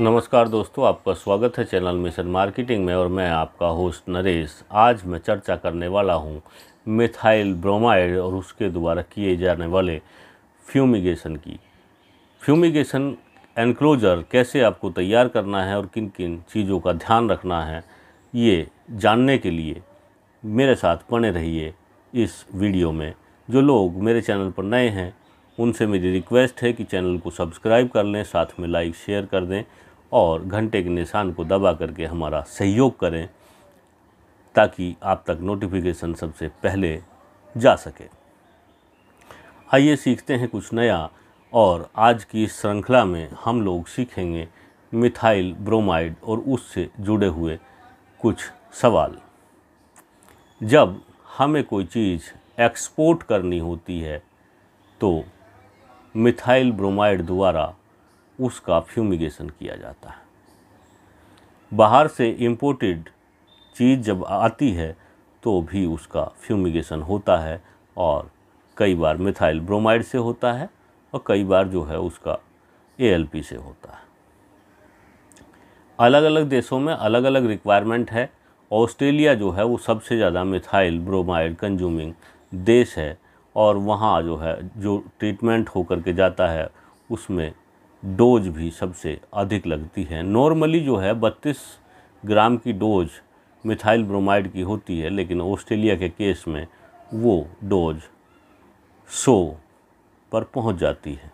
नमस्कार दोस्तों आपका स्वागत है चैनल मिशन मार्केटिंग में और मैं आपका होस्ट नरेश आज मैं चर्चा करने वाला हूँ मिथाइल ब्रोमाइड और उसके द्वारा किए जाने वाले फ्यूमिगेशन की फ्यूमिगेशन एनक्लोजर कैसे आपको तैयार करना है और किन किन चीज़ों का ध्यान रखना है ये जानने के लिए मेरे साथ बने रहिए इस वीडियो में जो लोग मेरे चैनल पर नए हैं उनसे मेरी रिक्वेस्ट है कि चैनल को सब्सक्राइब कर लें साथ में लाइक शेयर कर दें और घंटे के निशान को दबा करके हमारा सहयोग करें ताकि आप तक नोटिफिकेशन सबसे पहले जा सके आइए सीखते हैं कुछ नया और आज की इस श्रृंखला में हम लोग सीखेंगे मिथाइल ब्रोमाइड और उससे जुड़े हुए कुछ सवाल जब हमें कोई चीज़ एक्सपोर्ट करनी होती है तो मिथाइल ब्रोमाइड द्वारा उसका फ्यूमिगेशन किया जाता है बाहर से इम्पोर्टेड चीज़ जब आती है तो भी उसका फ्यूमिगेशन होता है और कई बार मिथाइल ब्रोमाइड से होता है और कई बार जो है उसका ए से होता है अलग अलग देशों में अलग अलग रिक्वायरमेंट है ऑस्ट्रेलिया जो है वो सबसे ज़्यादा मिथाइल ब्रोमाइड कंज्यूमिंग देश है और वहाँ जो है जो ट्रीटमेंट होकर के जाता है उसमें डोज भी सबसे अधिक लगती है नॉर्मली जो है बत्तीस ग्राम की डोज मिथाइल ब्रोमाइड की होती है लेकिन ऑस्ट्रेलिया के केस में वो डोज सौ पर पहुंच जाती है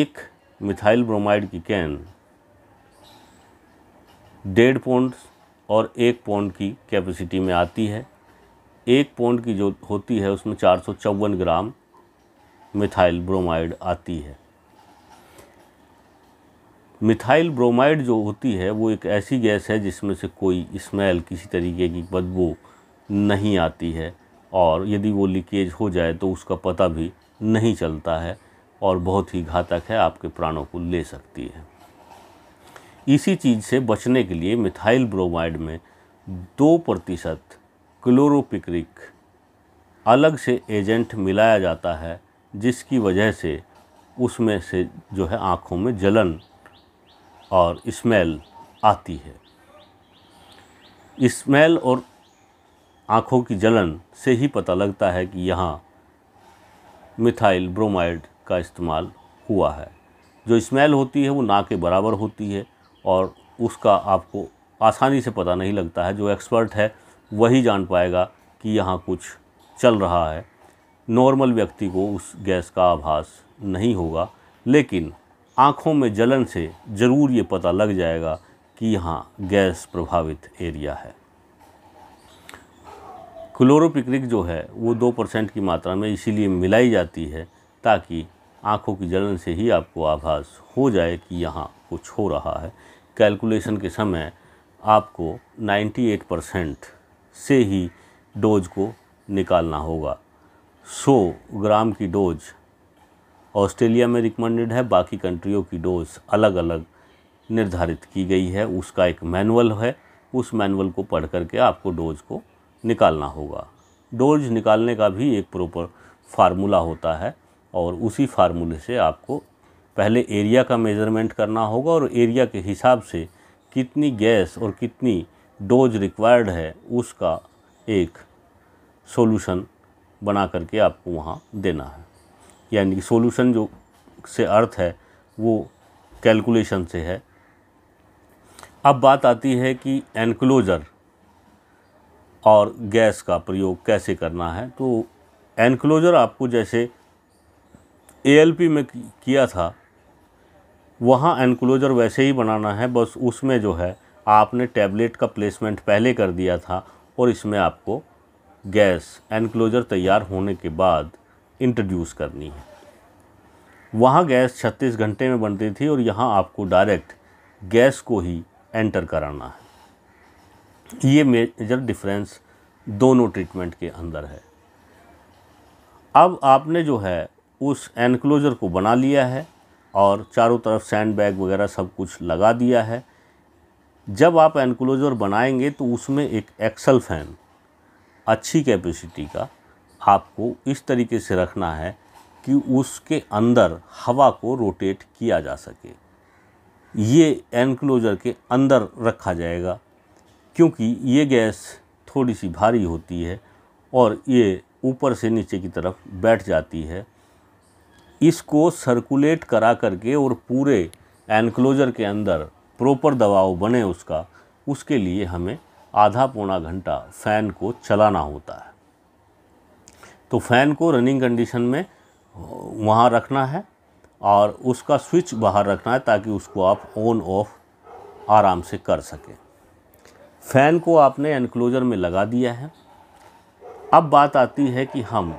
एक मिथाइल ब्रोमाइड की कैन डेढ़ पौंड और एक पौंड की कैपेसिटी में आती है एक पौंड की जो होती है उसमें चार सौ चौवन ग्राम मिथाइल ब्रोमाइड आती है मिथाइल ब्रोमाइड जो होती है वो एक ऐसी गैस है जिसमें से कोई स्मेल किसी तरीके की बदबू नहीं आती है और यदि वो लीकेज हो जाए तो उसका पता भी नहीं चलता है और बहुत ही घातक है आपके प्राणों को ले सकती है इसी चीज़ से बचने के लिए मिथाइल ब्रोमाइड में दो प्रतिशत क्लोरोपिक्रिक अलग से एजेंट मिलाया जाता है जिसकी वजह से उसमें से जो है आँखों में जलन और स्मेल आती है स्मेल और आँखों की जलन से ही पता लगता है कि यहाँ मिथाइल ब्रोमाइड का इस्तेमाल हुआ है जो स्मेल होती है वो ना के बराबर होती है और उसका आपको आसानी से पता नहीं लगता है जो एक्सपर्ट है वही जान पाएगा कि यहाँ कुछ चल रहा है नॉर्मल व्यक्ति को उस गैस का आभास नहीं होगा लेकिन आँखों में जलन से ज़रूर ये पता लग जाएगा कि यहाँ गैस प्रभावित एरिया है क्लोरोपिक्रिक जो है वो दो परसेंट की मात्रा में इसीलिए मिलाई जाती है ताकि आँखों की जलन से ही आपको आभास हो जाए कि यहाँ कुछ हो रहा है कैलकुलेशन के समय आपको 98 परसेंट से ही डोज को निकालना होगा 100 ग्राम की डोज ऑस्ट्रेलिया में रिकमेंडेड है बाकी कंट्रियों की डोज अलग अलग निर्धारित की गई है उसका एक मैनुअल है उस मैनुअल को पढ़ करके आपको डोज को निकालना होगा डोज निकालने का भी एक प्रॉपर फार्मूला होता है और उसी फार्मूले से आपको पहले एरिया का मेज़रमेंट करना होगा और एरिया के हिसाब से कितनी गैस और कितनी डोज रिक्वायर्ड है उसका एक सॉल्यूशन बना करके आपको वहाँ देना है यानी सॉल्यूशन जो से अर्थ है वो कैलकुलेशन से है अब बात आती है कि एनक्लोजर और गैस का प्रयोग कैसे करना है तो एनक्लोजर आपको जैसे ए में किया था वहाँ एनक्लोजर वैसे ही बनाना है बस उसमें जो है आपने टैबलेट का प्लेसमेंट पहले कर दिया था और इसमें आपको गैस एनक्लोजर तैयार होने के बाद इंट्रोड्यूस करनी है वहाँ गैस 36 घंटे में बनती थी और यहाँ आपको डायरेक्ट गैस को ही एंटर कराना है ये मेजर डिफरेंस दोनों ट्रीटमेंट के अंदर है अब आपने जो है उस एनक्लोजर को बना लिया है और चारों तरफ सैंड बैग वगैरह सब कुछ लगा दिया है जब आप एनक्लोजर बनाएंगे तो उसमें एक एक्सल फैन अच्छी कैपेसिटी का आपको इस तरीके से रखना है कि उसके अंदर हवा को रोटेट किया जा सके ये एनक्लोजर के अंदर रखा जाएगा क्योंकि ये गैस थोड़ी सी भारी होती है और ये ऊपर से नीचे की तरफ बैठ जाती है इसको सर्कुलेट करा करके और पूरे एनक्लोजर के अंदर प्रॉपर दबाव बने उसका उसके लिए हमें आधा पौना घंटा फ़ैन को चलाना होता है तो फ़ैन को रनिंग कंडीशन में वहाँ रखना है और उसका स्विच बाहर रखना है ताकि उसको आप ऑन ऑफ आराम से कर सकें फ़ैन को आपने एनक्लोजर में लगा दिया है अब बात आती है कि हम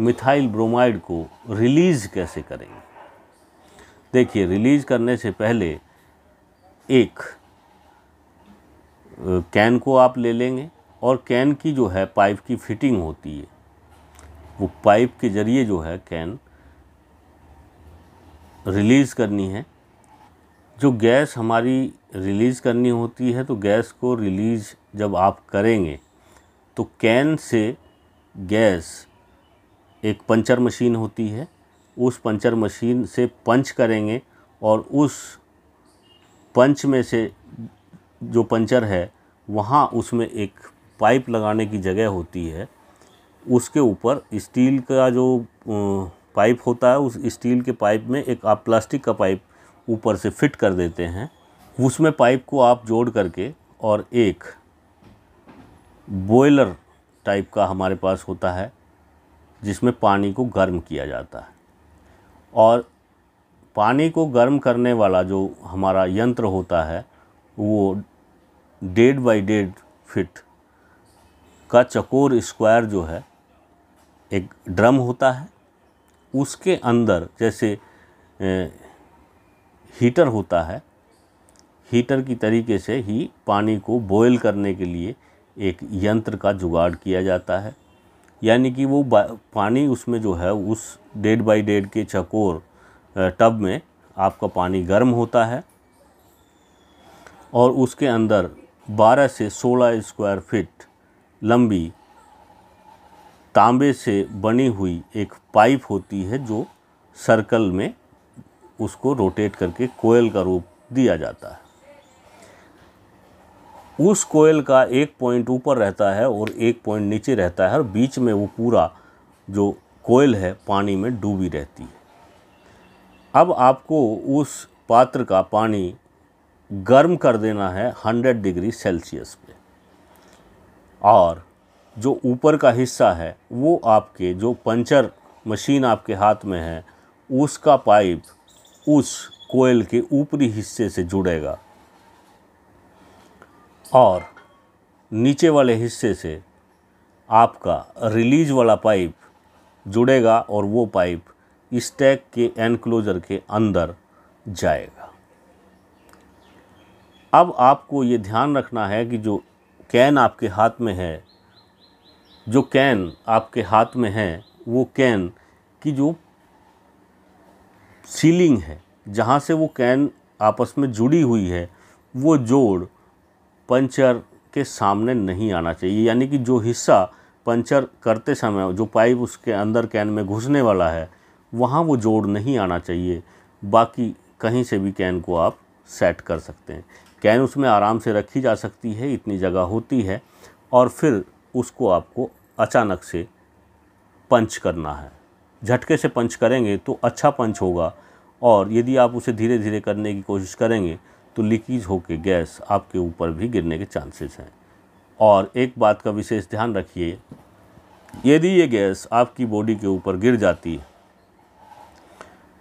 मिथाइल ब्रोमाइड को रिलीज़ कैसे करेंगे देखिए रिलीज़ करने से पहले एक कैन को आप ले लेंगे और कैन की जो है पाइप की फिटिंग होती है वो पाइप के ज़रिए जो है कैन रिलीज़ करनी है जो गैस हमारी रिलीज़ करनी होती है तो गैस को रिलीज़ जब आप करेंगे तो कैन से गैस एक पंचर मशीन होती है उस पंचर मशीन से पंच करेंगे और उस पंच में से जो पंचर है वहाँ उसमें एक पाइप लगाने की जगह होती है उसके ऊपर स्टील का जो पाइप होता है उस स्टील के पाइप में एक आप प्लास्टिक का पाइप ऊपर से फिट कर देते हैं उसमें पाइप को आप जोड़ करके और एक बॉयलर टाइप का हमारे पास होता है जिसमें पानी को गर्म किया जाता है और पानी को गर्म करने वाला जो हमारा यंत्र होता है वो डेढ़ बाई डेढ़ फिट का चकोर स्क्वायर जो है एक ड्रम होता है उसके अंदर जैसे हीटर होता है हीटर की तरीके से ही पानी को बॉयल करने के लिए एक यंत्र का जुगाड़ किया जाता है यानी कि वो पानी उसमें जो है उस डेढ़ बाई डेढ़ के चकोर टब में आपका पानी गर्म होता है और उसके अंदर 12 से 16 स्क्वायर फीट लंबी तांबे से बनी हुई एक पाइप होती है जो सर्कल में उसको रोटेट करके कोयल का रूप दिया जाता है उस कोयल का एक पॉइंट ऊपर रहता है और एक पॉइंट नीचे रहता है और बीच में वो पूरा जो कोयल है पानी में डूबी रहती है अब आपको उस पात्र का पानी गर्म कर देना है 100 डिग्री सेल्सियस पे और जो ऊपर का हिस्सा है वो आपके जो पंचर मशीन आपके हाथ में है उसका पाइप उस कोयल के ऊपरी हिस्से से जुड़ेगा और नीचे वाले हिस्से से आपका रिलीज वाला पाइप जुड़ेगा और वो पाइप इस टैग के एनक्लोजर के अंदर जाएगा अब आपको ये ध्यान रखना है कि जो कैन आपके हाथ में है जो कैन आपके हाथ में है वो कैन की जो सीलिंग है जहाँ से वो कैन आपस में जुड़ी हुई है वो जोड़ पंचर के सामने नहीं आना चाहिए यानी कि जो हिस्सा पंचर करते समय जो पाइप उसके अंदर कैन में घुसने वाला है वहाँ वो जोड़ नहीं आना चाहिए बाकी कहीं से भी कैन को आप सेट कर सकते हैं कैन उसमें आराम से रखी जा सकती है इतनी जगह होती है और फिर उसको आपको अचानक से पंच करना है झटके से पंच करेंगे तो अच्छा पंच होगा और यदि आप उसे धीरे धीरे करने की कोशिश करेंगे तो लीकेज होकर गैस आपके ऊपर भी गिरने के चांसेस हैं और एक बात का विशेष ध्यान रखिए यदि ये गैस आपकी बॉडी के ऊपर गिर जाती है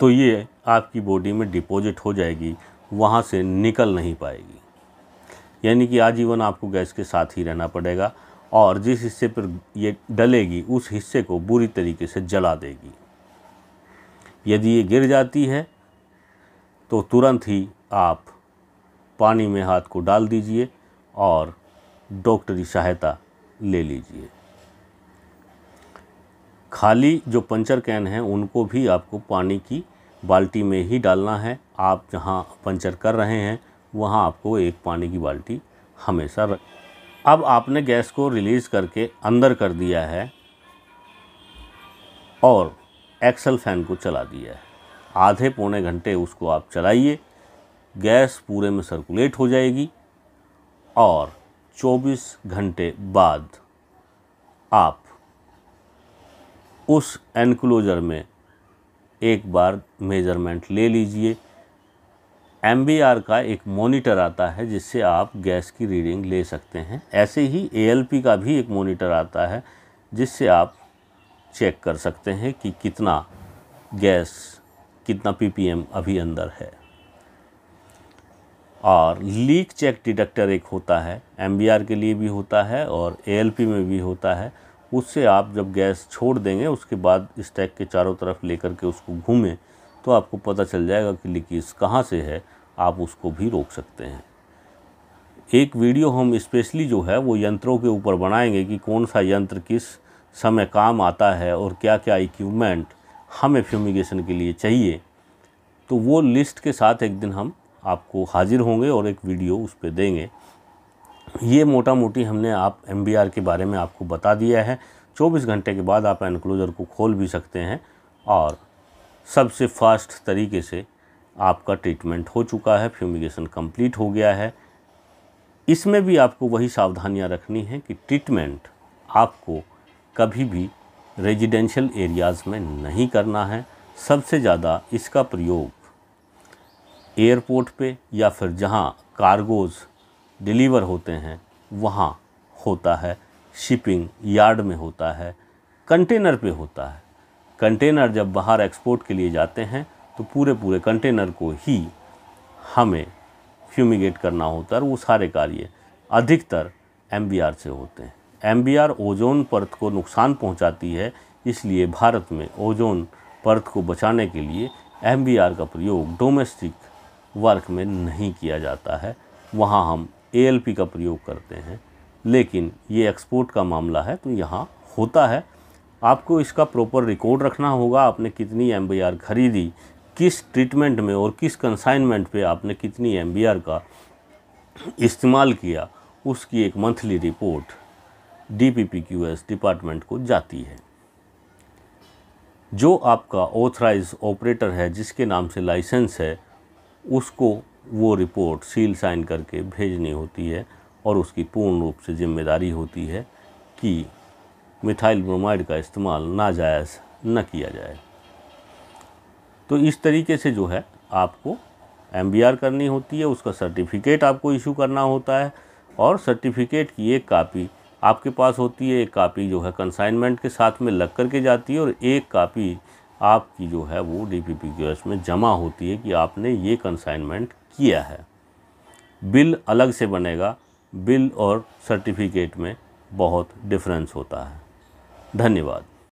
तो ये आपकी बॉडी में डिपॉजिट हो जाएगी वहाँ से निकल नहीं पाएगी यानी कि आजीवन आपको गैस के साथ ही रहना पड़ेगा और जिस हिस्से पर ये डलेगी उस हिस्से को बुरी तरीके से जला देगी यदि ये गिर जाती है तो तुरंत ही आप पानी में हाथ को डाल दीजिए और डॉक्टरी सहायता ले लीजिए खाली जो पंचर कैन हैं उनको भी आपको पानी की बाल्टी में ही डालना है आप जहाँ पंचर कर रहे हैं वहाँ आपको एक पानी की बाल्टी हमेशा रख अब आपने गैस को रिलीज़ करके अंदर कर दिया है और एक्सल फैन को चला दिया है आधे पौने घंटे उसको आप चलाइए गैस पूरे में सर्कुलेट हो जाएगी और 24 घंटे बाद आप उस एनक्लोजर में एक बार मेज़रमेंट ले लीजिए एम का एक मॉनिटर आता है जिससे आप गैस की रीडिंग ले सकते हैं ऐसे ही ए का भी एक मॉनिटर आता है जिससे आप चेक कर सकते हैं कि कितना गैस कितना पी अभी अंदर है और लीक चेक डिटेक्टर एक होता है एम के लिए भी होता है और ए में भी होता है उससे आप जब गैस छोड़ देंगे उसके बाद स्टैक के चारों तरफ लेकर के उसको घूमें तो आपको पता चल जाएगा कि लीकेज कहाँ से है आप उसको भी रोक सकते हैं एक वीडियो हम स्पेशली जो है वो यंत्रों के ऊपर बनाएंगे कि कौन सा यंत्र किस समय काम आता है और क्या क्या इक्विपमेंट हमें फ्यूमिगेशन के लिए चाहिए तो वो लिस्ट के साथ एक दिन हम आपको हाजिर होंगे और एक वीडियो उस पर देंगे ये मोटा मोटी हमने आप एम के बारे में आपको बता दिया है 24 घंटे के बाद आप एनक्लोज़र को खोल भी सकते हैं और सबसे फास्ट तरीके से आपका ट्रीटमेंट हो चुका है फ्यूमिगेशन कंप्लीट हो गया है इसमें भी आपको वही सावधानियां रखनी है कि ट्रीटमेंट आपको कभी भी रेजिडेंशियल एरियाज़ में नहीं करना है सबसे ज़्यादा इसका प्रयोग एयरपोर्ट पे या फिर जहाँ कार्गोज़ डिलीवर होते हैं वहाँ होता है शिपिंग यार्ड में होता है कंटेनर पे होता है कंटेनर जब बाहर एक्सपोर्ट के लिए जाते हैं तो पूरे पूरे कंटेनर को ही हमें फ्यूमिगेट करना होता है वो सारे कार्य अधिकतर एम से होते हैं एम ओजोन परत को नुकसान पहुंचाती है इसलिए भारत में ओजोन परत को बचाने के लिए एम का प्रयोग डोमेस्टिक वर्क में नहीं किया जाता है वहाँ हम ए का प्रयोग करते हैं लेकिन ये एक्सपोर्ट का मामला है तो यहाँ होता है आपको इसका प्रॉपर रिकॉर्ड रखना होगा आपने कितनी एम खरीदी किस ट्रीटमेंट में और किस कंसाइनमेंट पे आपने कितनी एम का इस्तेमाल किया उसकी एक मंथली रिपोर्ट डीपीपीक्यूएस डिपार्टमेंट को जाती है जो आपका ऑथराइज ऑपरेटर है जिसके नाम से लाइसेंस है उसको वो रिपोर्ट सील साइन करके भेजनी होती है और उसकी पूर्ण रूप से जिम्मेदारी होती है कि मिथाइल ब्रोमाइड का इस्तेमाल नाजायज़ न किया जाए तो इस तरीके से जो है आपको एम करनी होती है उसका सर्टिफिकेट आपको इशू करना होता है और सर्टिफिकेट की एक कापी आपके पास होती है एक कापी जो है कंसाइनमेंट के साथ में लग कर के जाती है और एक कापी आपकी जो है वो डी पी में जमा होती है कि आपने ये कंसाइनमेंट किया है बिल अलग से बनेगा बिल और सर्टिफिकेट में बहुत डिफरेंस होता है धन्यवाद